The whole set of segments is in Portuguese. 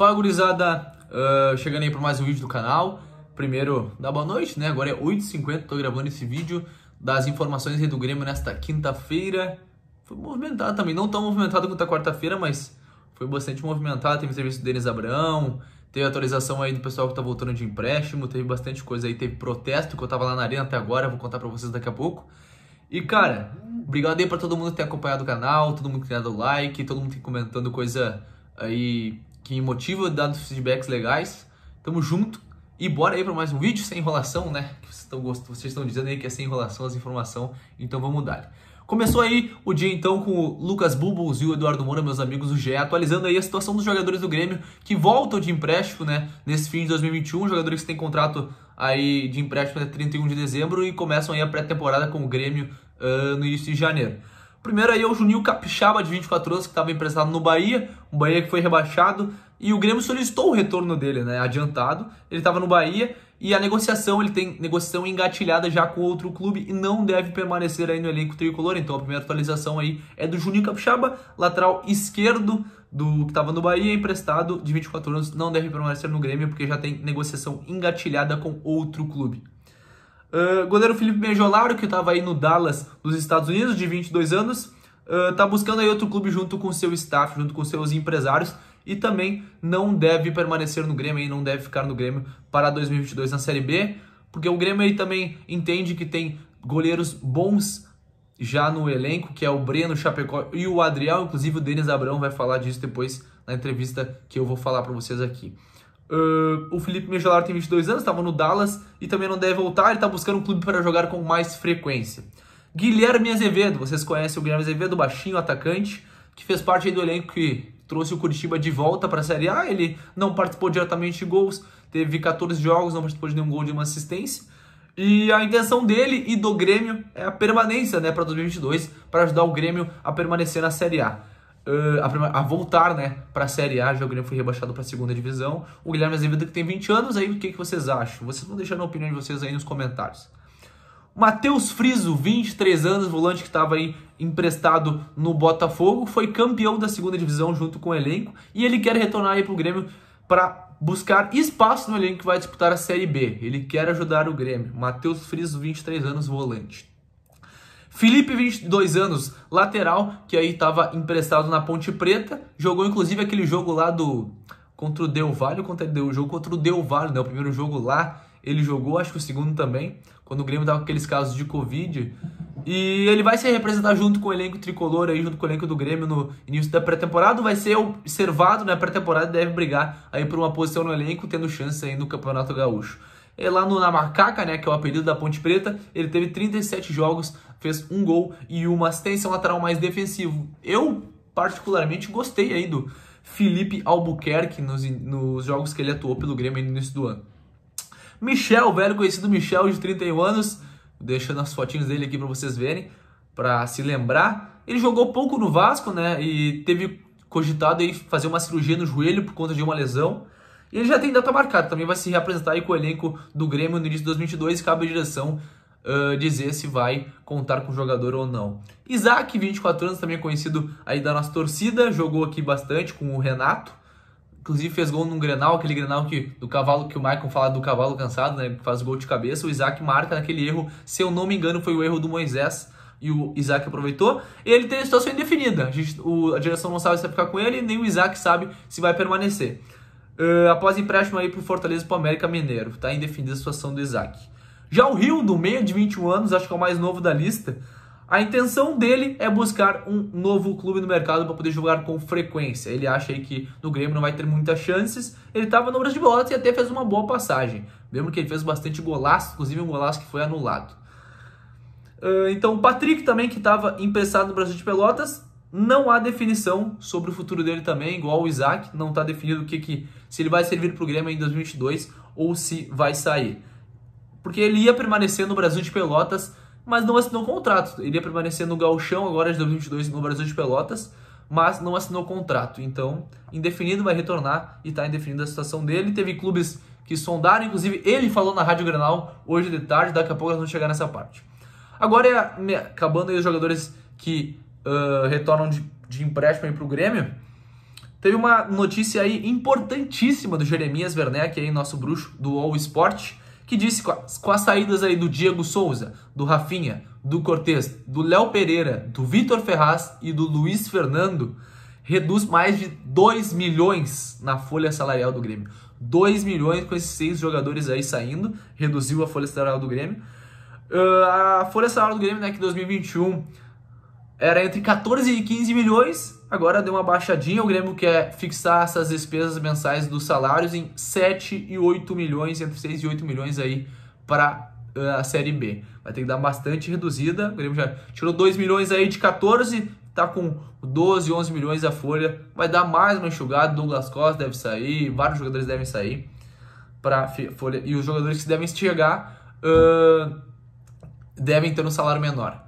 Fala gurizada, uh, chegando aí para mais um vídeo do canal. Primeiro, da boa noite, né? Agora é 8h50, tô gravando esse vídeo das informações do Grêmio nesta quinta-feira. Foi movimentado também, não tão movimentado quanto a quarta-feira, mas foi bastante movimentado. Teve serviço do Denis Abrão, teve atualização aí do pessoal que tá voltando de empréstimo, teve bastante coisa aí, teve protesto que eu tava lá na arena até agora, vou contar para vocês daqui a pouco. E cara, obrigado aí para todo mundo que tem acompanhado o canal, todo mundo que tem dado like, todo mundo que tem comentando coisa aí que me motiva, dando feedbacks legais. Tamo junto e bora aí para mais um vídeo sem enrolação, né? Que vocês estão gostando, vocês estão dizendo aí que é sem enrolação as informações então vamos dar. Começou aí o dia então com o Lucas Bubbles e o Eduardo Moura, meus amigos do GE, atualizando aí a situação dos jogadores do Grêmio que voltam de empréstimo, né, nesse fim de 2021, jogadores que têm contrato aí de empréstimo até 31 de dezembro e começam aí a pré-temporada com o Grêmio uh, no início de janeiro. Primeiro aí é o Juninho Capixaba, de 24 anos, que estava emprestado no Bahia, um Bahia que foi rebaixado, e o Grêmio solicitou o retorno dele, né, adiantado. Ele estava no Bahia, e a negociação, ele tem negociação engatilhada já com outro clube e não deve permanecer aí no elenco tricolor. Então a primeira atualização aí é do Juninho Capixaba, lateral esquerdo do que estava no Bahia, emprestado de 24 anos, não deve permanecer no Grêmio porque já tem negociação engatilhada com outro clube. Uh, goleiro Felipe Mejolaro, que estava aí no Dallas, nos Estados Unidos, de 22 anos, está ah, uh, buscando aí outro clube junto com seu staff, junto com seus empresários, e também não deve permanecer no Grêmio, aí, não deve ficar no Grêmio para 2022 na Série B, porque o Grêmio aí também entende que tem goleiros bons já no elenco, que é o Breno Chapecó e o Adriel, inclusive o Denis Abrão vai falar disso depois na entrevista que eu vou falar para vocês aqui. Uh, o Felipe Megelar tem 22 anos, estava no Dallas e também não deve voltar. Ele está buscando um clube para jogar com mais frequência. Guilherme Azevedo, vocês conhecem o Guilherme Azevedo, baixinho atacante, que fez parte do elenco que trouxe o Curitiba de volta para a Série A. Ele não participou diretamente de gols, teve 14 jogos, não participou de nenhum gol de uma assistência. E a intenção dele e do Grêmio é a permanência né, para 2022, para ajudar o Grêmio a permanecer na Série A uh, a, primeira, a, voltar né, para a Série A, já o Grêmio foi rebaixado para a segunda divisão. O Guilherme Azevedo que tem 20 anos, aí o que, que vocês acham? Vocês vão deixando a opinião de vocês aí nos comentários. Matheus Friso, 23 anos, volante que estava aí emprestado no Botafogo, foi campeão da segunda divisão junto com o elenco e ele quer retornar aí para o Grêmio para buscar espaço no elenco que vai disputar a Série B. Ele quer ajudar o Grêmio. Matheus Friso, 23 anos, volante. Felipe, 22 anos, lateral, que aí estava emprestado na Ponte Preta, jogou inclusive aquele jogo lá do contra o Del Valle, contra o jogo contra o Del Valle, né? O primeiro jogo lá, ele jogou, acho que o segundo também, quando o Grêmio tava com aqueles casos de Covid. E ele vai se representar junto com o elenco tricolor aí, junto com o elenco do Grêmio no início da pré-temporada, vai ser observado na né? pré-temporada, deve brigar aí por uma posição no elenco, tendo chance aí no Campeonato Gaúcho é lá no, na Macaca, né, que é o apelido da Ponte Preta, ele teve 37 jogos, fez um gol e uma assistência, um lateral mais defensivo. Eu, particularmente, gostei aí do Felipe Albuquerque nos, nos jogos que ele atuou pelo Grêmio no início do ano. Michel, velho conhecido Michel, de 31 anos, deixando as fotinhas dele aqui para vocês verem, para se lembrar. Ele jogou pouco no Vasco, né, e teve cogitado aí fazer uma cirurgia no joelho por conta de uma lesão. E ele já tem data marcada, também vai se reapresentar aí com o elenco do Grêmio no início de 2022 e cabe à direção uh, dizer se vai contar com o jogador ou não. Isaac, 24 anos, também é conhecido aí da nossa torcida, jogou aqui bastante com o Renato. Inclusive fez gol num Grenal, aquele Grenal que, do cavalo que o Maicon fala do cavalo cansado, né? Que faz gol de cabeça. O Isaac marca naquele erro. Se eu não me engano, foi o erro do Moisés e o Isaac aproveitou. E ele tem a situação indefinida. A, gente, o, a direção não sabe se vai ficar com ele, nem o Isaac sabe se vai permanecer uh, após empréstimo aí pro Fortaleza e pro América Mineiro. Tá indefinida a situação do Isaac. Já o Rio, do meio de 21 anos, acho que é o mais novo da lista, a intenção dele é buscar um novo clube no mercado para poder jogar com frequência. Ele acha aí que no Grêmio não vai ter muitas chances. Ele estava no Brasil de Bolas e até fez uma boa passagem. Lembro que ele fez bastante golaço, inclusive um golaço que foi anulado. Uh, então o Patrick também, que estava emprestado no Brasil de Pelotas, não há definição sobre o futuro dele também, igual o Isaac, não está definido o que, que se ele vai servir para o Grêmio em 2022 ou se vai sair. Porque ele ia permanecer no Brasil de Pelotas, mas não assinou contrato. Ele ia permanecer no Galchão agora de 2022 no Brasil de Pelotas, mas não assinou contrato. Então, indefinido vai retornar e está indefinida a situação dele. Teve clubes que sondaram, inclusive ele falou na Rádio Granal hoje de tarde, daqui a pouco nós vamos chegar nessa parte. Agora, é, acabando aí os jogadores que uh, retornam de, de empréstimo para o Grêmio. Teve uma notícia aí importantíssima do Jeremias Werneck, aí, nosso bruxo do All Sport, que disse com, a, com as saídas aí do Diego Souza, do Rafinha, do Cortez, do Léo Pereira, do Vitor Ferraz e do Luiz Fernando, reduz mais de 2 milhões na folha salarial do Grêmio. 2 milhões com esses seis jogadores aí saindo, reduziu a folha salarial do Grêmio. Uh, a folha salarial do Grêmio, né, que 2021 era entre 14 e 15 milhões, agora deu uma baixadinha. O Grêmio quer fixar essas despesas mensais dos salários em 7 e 8 milhões, entre 6 e 8 milhões aí para eh, a Série B. Vai ter que dar bastante reduzida. O Grêmio já tirou 2 milhões aí de 14, tá com 12, 11 milhões a folha. Vai dar mais uma enxugada. Douglas Costa deve sair, vários jogadores devem sair para folha e os jogadores que devem chegar uh, devem ter um salário menor.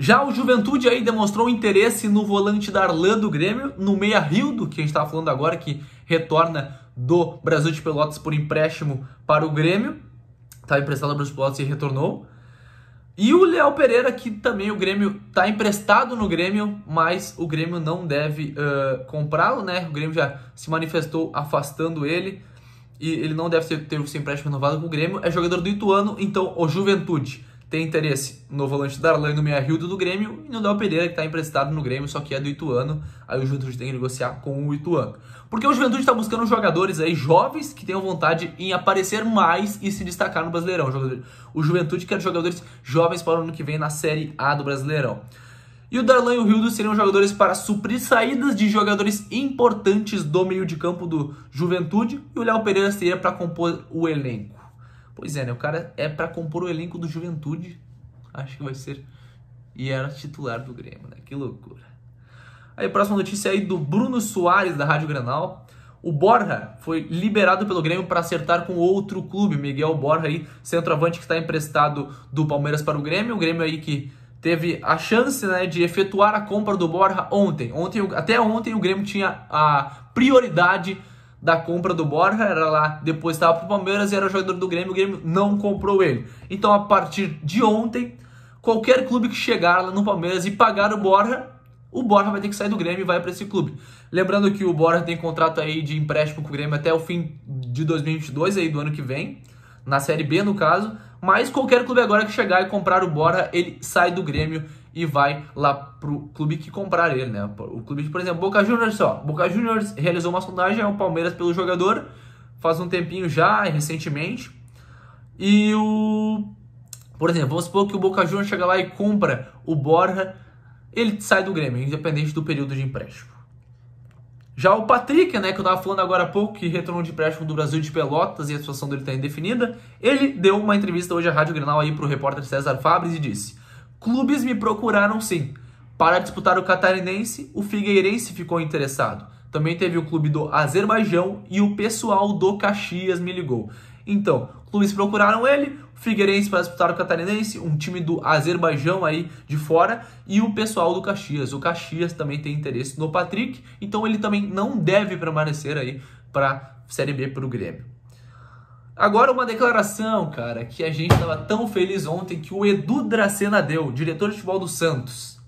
Já o Juventude aí demonstrou interesse no volante Darlan do Grêmio, no meia Rildo, que a gente estava falando agora, que retorna do Brasil de Pelotas por empréstimo para o Grêmio. Estava tá emprestado ao Brasil de Pelotas e retornou. E o Léo Pereira, que também o Grêmio está emprestado no Grêmio, mas o Grêmio não deve uh, comprá-lo, né? O Grêmio já se manifestou afastando ele e ele não deve ter, ter o seu empréstimo renovado com o Grêmio. É jogador do Ituano, então o Juventude tem interesse no volante Darlan e no meia-rio do Grêmio e no Léo Pereira, que está emprestado no Grêmio, só que é do Ituano. Aí o Juventude tem que negociar com o Ituano. Porque o Juventude está buscando jogadores aí jovens que tenham vontade em aparecer mais e se destacar no Brasileirão. O Juventude quer jogadores jovens para o ano que vem na Série A do Brasileirão. E o Darlan e o Rildo seriam jogadores para suprir saídas de jogadores importantes do meio de campo do Juventude. E o Léo Pereira seria para compor o elenco. Pois é, né? O cara é para compor o elenco do Juventude. Acho que vai ser. E era titular do Grêmio, né? Que loucura. Aí, próxima notícia é aí do Bruno Soares, da Rádio Granal. O Borja foi liberado pelo Grêmio para acertar com outro clube. Miguel Borja aí, centroavante que está emprestado do Palmeiras para o Grêmio. O Grêmio aí que teve a chance né, de efetuar a compra do Borja ontem. ontem. Até ontem o Grêmio tinha a prioridade da compra do Borja, era lá, depois estava pro Palmeiras e era jogador do Grêmio, o Grêmio não comprou ele. Então, a partir de ontem, qualquer clube que chegar lá no Palmeiras e pagar o Borja, o Borja vai ter que sair do Grêmio e vai para esse clube. Lembrando que o Borja tem contrato aí de empréstimo com o Grêmio até o fim de 2022, aí do ano que vem, na Série B no caso, mas qualquer clube agora que chegar e comprar o Borja, ele sai do Grêmio e vai lá pro clube que comprar ele, né? O clube, por exemplo, Boca Juniors só. Boca Juniors realizou uma sondagem ao Palmeiras pelo jogador faz um tempinho já, recentemente. E o por exemplo, vamos supor que o Boca Juniors chega lá e compra o Borja, ele sai do Grêmio, independente do período de empréstimo. Já o Patrick, né, que eu estava falando agora há pouco, que retornou de empréstimo do Brasil de Pelotas e a situação dele está indefinida, ele deu uma entrevista hoje à Rádio Granal aí para o repórter César Fabres e disse: Clubes me procuraram sim. Para disputar o catarinense, o Figueirense ficou interessado. Também teve o clube do Azerbaijão e o pessoal do Caxias me ligou. Então, clubes procuraram ele, o Figueirense para disputar o Catarinense, um time do Azerbaijão aí de fora e o pessoal do Caxias. O Caxias também tem interesse no Patrick, então ele também não deve permanecer aí para Série B para o Grêmio. Agora uma declaração, cara, que a gente estava tão feliz ontem que o Edu Dracena deu, diretor de futebol do Santos.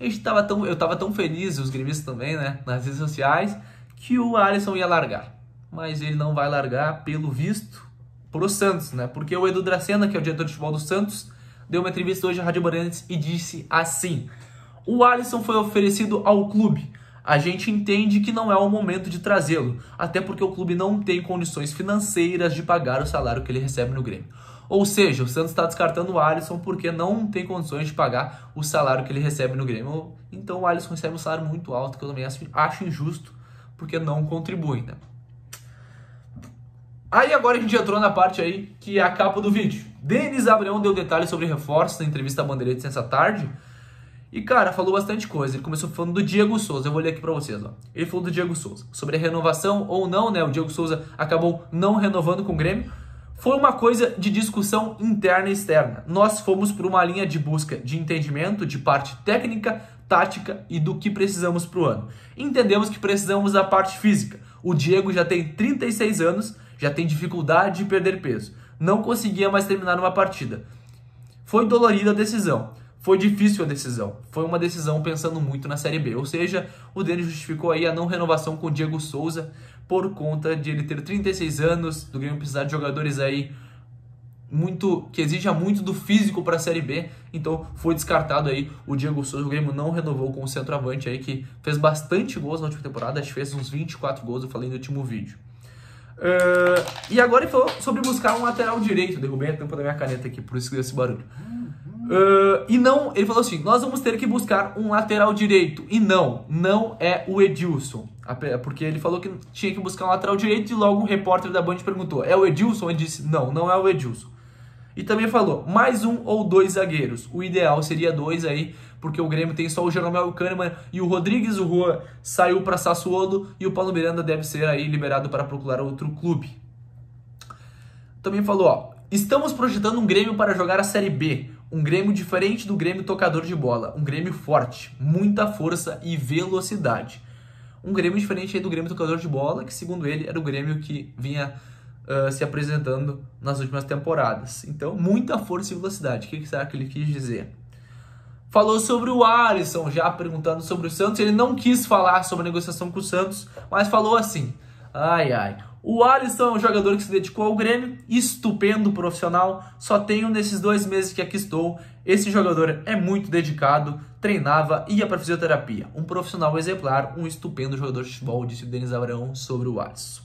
A gente tava tão, eu estava tão feliz, os gremistas também, né, nas redes sociais, que o Alisson ia largar. Mas ele não vai largar, pelo visto, pro Santos, né? Porque o Edu Dracena, que é o diretor de futebol do Santos, deu uma entrevista hoje à Rádio Morantes e disse assim: "O Alisson foi oferecido ao clube, a gente entende que não é o momento de trazê-lo, até porque o clube não tem condições financeiras de pagar o salário que ele recebe no Grêmio. Ou seja, o Santos está descartando o Alisson porque não tem condições de pagar o salário que ele recebe no Grêmio. Então o Alisson recebe um salário muito alto, que eu também acho injusto, porque não contribui, né? Aí agora a gente entrou na parte aí que é a capa do vídeo. Denis Abreão deu detalhes sobre reforços na entrevista à Bandeirantes essa tarde. E, cara, falou bastante coisa. Ele começou falando do Diego Souza. Eu vou ler aqui pra vocês, ó. Ele falou do Diego Souza. Sobre a renovação ou não, né? O Diego Souza acabou não renovando com o Grêmio. Foi uma coisa de discussão interna e externa. Nós fomos por uma linha de busca de entendimento de parte técnica, tática e do que precisamos pro ano. Entendemos que precisamos da parte física. O Diego já tem 36 anos, já tem dificuldade de perder peso. Não conseguia mais terminar uma partida. Foi dolorida a decisão foi difícil a decisão. Foi uma decisão pensando muito na Série B. Ou seja, o Denis justificou aí a não renovação com o Diego Souza por conta de ele ter 36 anos, do Grêmio precisar de jogadores aí muito que exija muito do físico para a Série B. Então foi descartado aí o Diego Souza. O Grêmio não renovou com o centroavante aí que fez bastante gols na última temporada, acho que fez uns 24 gols, eu falei no último vídeo. Uh, e agora ele falou sobre buscar um lateral direito. Derrubei a tampa da minha caneta aqui, por isso que deu esse barulho. Uh, e não, ele falou assim: nós vamos ter que buscar um lateral direito. E não, não é o Edilson. Porque ele falou que tinha que buscar um lateral direito e logo um repórter da Band perguntou: é o Edilson? Ele disse: não, não é o Edilson. E também falou: mais um ou dois zagueiros. O ideal seria dois aí, porque o Grêmio tem só o Jeromel Kahneman e o Rodrigues. O Rua saiu para Sassuolo e o Paulo Miranda deve ser aí liberado para procurar outro clube. Também falou: ó, estamos projetando um Grêmio para jogar a Série B um Grêmio diferente do Grêmio tocador de bola. Um Grêmio forte, muita força e velocidade. Um Grêmio diferente do Grêmio tocador de bola, que segundo ele era o Grêmio que vinha uh, se apresentando nas últimas temporadas. Então, muita força e velocidade. O que será que ele quis dizer? falou sobre o Alisson, já perguntando sobre o Santos. Ele não quis falar sobre a negociação com o Santos, mas falou assim: ai ai, o Alisson é um jogador que se dedicou ao Grêmio, estupendo profissional. Só tenho nesses dois meses que aqui estou. Esse jogador é muito dedicado, treinava, ia para fisioterapia. Um profissional exemplar, um estupendo jogador de futebol, disse o Denis Abraão sobre o Alisson.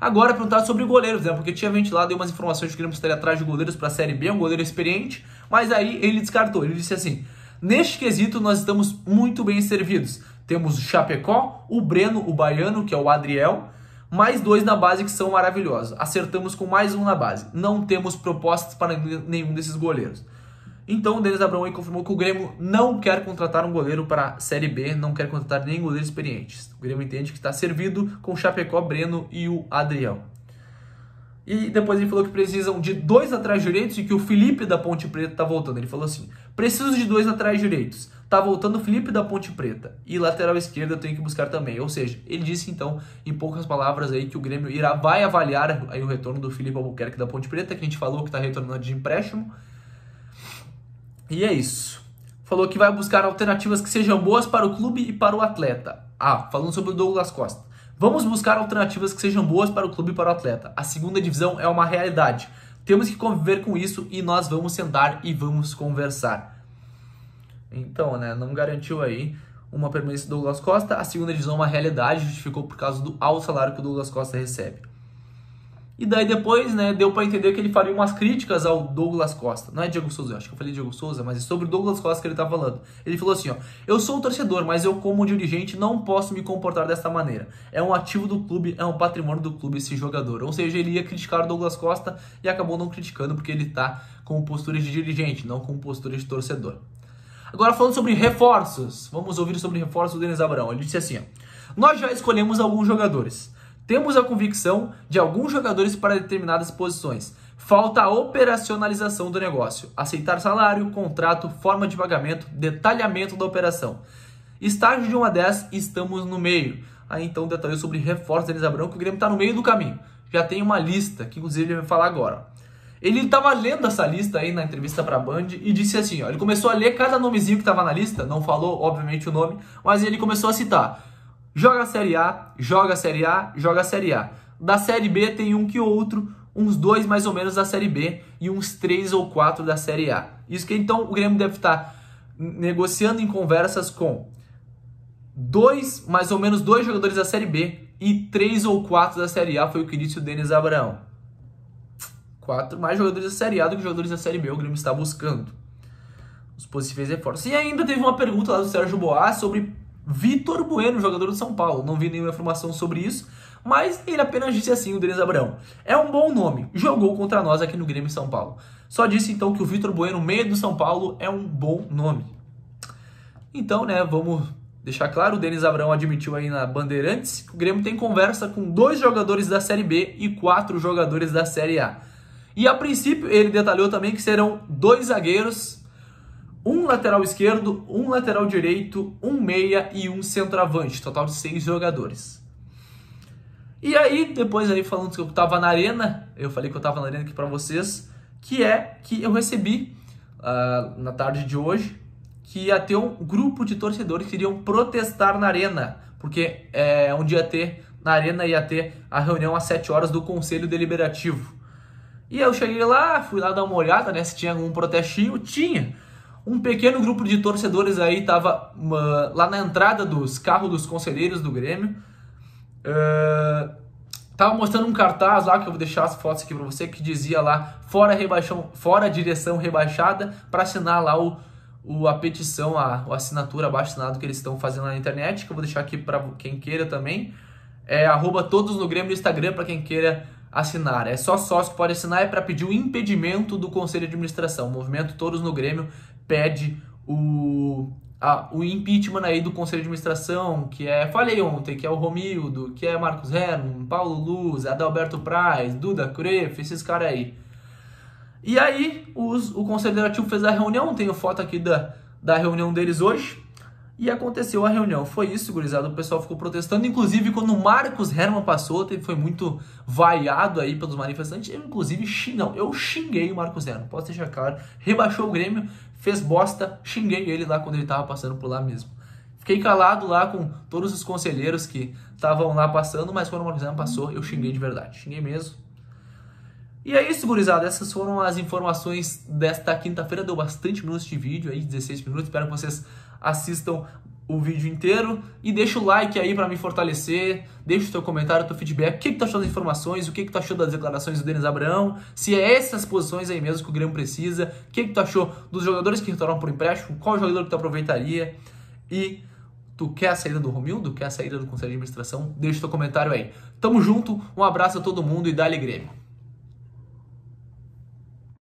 Agora perguntar sobre goleiros, né? Porque tinha ventilado umas informações de que o Grêmio estaria atrás de goleiros para a Série B, é um goleiro experiente, mas aí ele descartou. Ele disse assim: Neste quesito, nós estamos muito bem servidos. Temos o Chapecó, o Breno, o Baiano, que é o Adriel, mais dois na base que são maravilhosos. Acertamos com mais um na base. Não temos propostas para nenhum desses goleiros. Então o Denis Abraão confirmou que o Grêmio não quer contratar um goleiro para a Série B, não quer contratar nem goleiros experientes. O Grêmio entende que está servido com o Chapecó, Breno e o Adriel. E depois ele falou que precisam de dois atrás direitos e que o Felipe da Ponte Preta tá voltando. Ele falou assim: preciso de dois atrás direitos. Tá voltando o Felipe da Ponte Preta. E lateral esquerda eu tenho que buscar também. Ou seja, ele disse então, em poucas palavras aí, que o Grêmio irá, vai avaliar aí o retorno do Felipe Albuquerque da Ponte Preta, que a gente falou que está retornando de empréstimo. E é isso. Falou que vai buscar alternativas que sejam boas para o clube e para o atleta. Ah, falando sobre o Douglas Costa. Vamos buscar alternativas que sejam boas para o clube e para o atleta. A segunda divisão é uma realidade. Temos que conviver com isso e nós vamos sentar e vamos conversar. Então, né, não garantiu aí uma permanência do Douglas Costa. A segunda divisão é uma realidade, justificou por causa do alto salário que o Douglas Costa recebe. E daí depois, né, deu para entender que ele faria umas críticas ao Douglas Costa. Não é Diego Souza, acho que eu falei Diego Souza, mas é sobre o Douglas Costa que ele tá falando. Ele falou assim, ó: "Eu sou um torcedor, mas eu como dirigente não posso me comportar desta maneira. É um ativo do clube, é um patrimônio do clube esse jogador". Ou seja, ele ia criticar o Douglas Costa e acabou não criticando porque ele tá com postura de dirigente, não com postura de torcedor. Agora falando sobre reforços, vamos ouvir sobre reforços do Denis Abrão Ele disse assim, ó: "Nós já escolhemos alguns jogadores. Temos a convicção de alguns jogadores para determinadas posições. Falta a operacionalização do negócio, aceitar salário, contrato, forma de pagamento, detalhamento da operação. Estágio de 1 a 10, estamos no meio. Aí então detalhou sobre reforços da Elisa Branco, o Grêmio está no meio do caminho. Já tem uma lista, que inclusive ele vai falar agora. Ele estava lendo essa lista aí na entrevista para a Band e disse assim, ó, ele começou a ler cada nomezinho que estava na lista, não falou obviamente o nome, mas ele começou a citar joga a Série A, joga a Série A, joga a Série A. Da Série B tem um que outro, uns dois mais ou menos da Série B e uns três ou quatro da Série A. Isso que então o Grêmio deve estar negociando em conversas com dois, mais ou menos dois jogadores da Série B e três ou quatro da Série A, foi o que disse o Denis Abraão. Quatro mais jogadores da Série A do que jogadores da Série B o Grêmio está buscando. Os possíveis reforços. E ainda teve uma pergunta lá do Sérgio Boas sobre Vitor Bueno, jogador do São Paulo. Não vi nenhuma informação sobre isso, mas ele apenas disse assim, o Denis Abrão. É um bom nome, jogou contra nós aqui no Grêmio São Paulo. Só disse então que o Vitor Bueno, meio do São Paulo, é um bom nome. Então, né, vamos deixar claro, o Denis Abrão admitiu aí na Bandeirantes que o Grêmio tem conversa com dois jogadores da Série B e quatro jogadores da Série A. E a princípio ele detalhou também que serão dois zagueiros um lateral esquerdo, um lateral direito, um meia e um centroavante, total de seis jogadores. E aí, depois aí falando que eu estava na arena, eu falei que eu estava na arena aqui para vocês, que é que eu recebi uh, na tarde de hoje que ia ter um grupo de torcedores que iriam protestar na arena, porque é onde ia ter na arena ia ter a reunião às 7 horas do Conselho Deliberativo. E eu cheguei lá, fui lá dar uma olhada, né, se tinha algum protestinho, tinha um pequeno grupo de torcedores aí estava lá na entrada dos carros dos conselheiros do Grêmio. Uh, tava mostrando um cartaz lá que eu vou deixar as fotos aqui para você que dizia lá fora rebaixão, fora direção rebaixada para assinar lá o, o a petição, a, a assinatura abaixo assinado que eles estão fazendo na internet, que eu vou deixar aqui para quem queira também. É arroba todos no Grêmio no Instagram para quem queira assinar. É só sócio que pode assinar, é para pedir o impedimento do Conselho de Administração. movimento Todos no Grêmio pede o, a, o impeachment aí do Conselho de Administração, que é, falei ontem, que é o Romildo, que é Marcos Herman, Paulo Luz, Adalberto Praz, Duda Cref, esses caras aí. E aí os, o Conselho Deliberativo fez a reunião, tenho foto aqui da, da reunião deles hoje, e aconteceu a reunião. Foi isso, gurizada. O pessoal ficou protestando. Inclusive, quando o Marcos Herman passou, foi muito vaiado aí pelos manifestantes. Eu, inclusive, xing, não, eu xinguei o Marcos Herman, posso deixar claro. Rebaixou o Grêmio fez bosta, xinguei ele lá quando ele tava passando por lá mesmo. Fiquei calado lá com todos os conselheiros que estavam lá passando, mas quando o Marquezano passou, eu xinguei de verdade. Xinguei mesmo. E é isso, gurizada. Essas foram as informações desta quinta-feira. Deu bastante minutos de vídeo aí, 16 minutos. Espero que vocês assistam o vídeo inteiro e deixa o like aí para me fortalecer, deixa o teu comentário, o teu feedback, o que, que tu achou das informações, o que, que tu achou das declarações do Denis Abraão, se é essas posições aí mesmo que o Grêmio precisa, o que, que tu achou dos jogadores que retornam por empréstimo, qual jogador que tu aproveitaria e tu quer a saída do Romildo, quer a saída do Conselho de Administração, deixa o teu comentário aí. Tamo junto, um abraço a todo mundo e Dale Grêmio.